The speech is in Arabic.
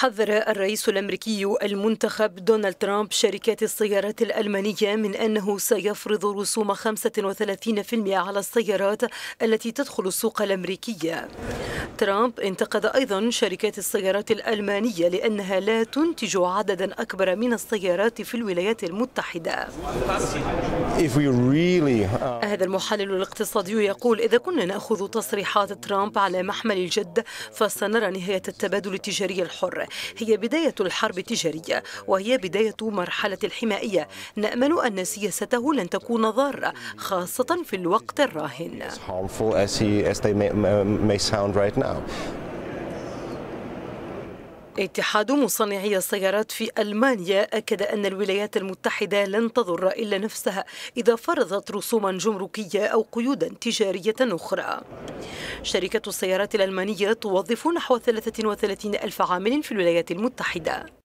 حذر الرئيس الأمريكي المنتخب دونالد ترامب شركات السيارات الألمانية من أنه سيفرض رسوم 35% على السيارات التي تدخل السوق الأمريكية ترامب انتقد أيضا شركات السيارات الألمانية لأنها لا تنتج عددا أكبر من السيارات في الولايات المتحدة uh, هذا المحلل الاقتصادي يقول إذا كنا نأخذ تصريحات ترامب على محمل الجد فسنرى نهاية التبادل التجاري الحر هي بداية الحرب التجارية وهي بداية مرحلة الحمائية نأمل أن سياسته لن تكون ضارة خاصة في الوقت الراهن اتحاد مصنعي السيارات في ألمانيا أكد أن الولايات المتحدة لن تضر إلا نفسها إذا فرضت رسوما جمركية أو قيودا تجارية أخرى شركة السيارات الألمانية توظف نحو 33 ألف عامل في الولايات المتحدة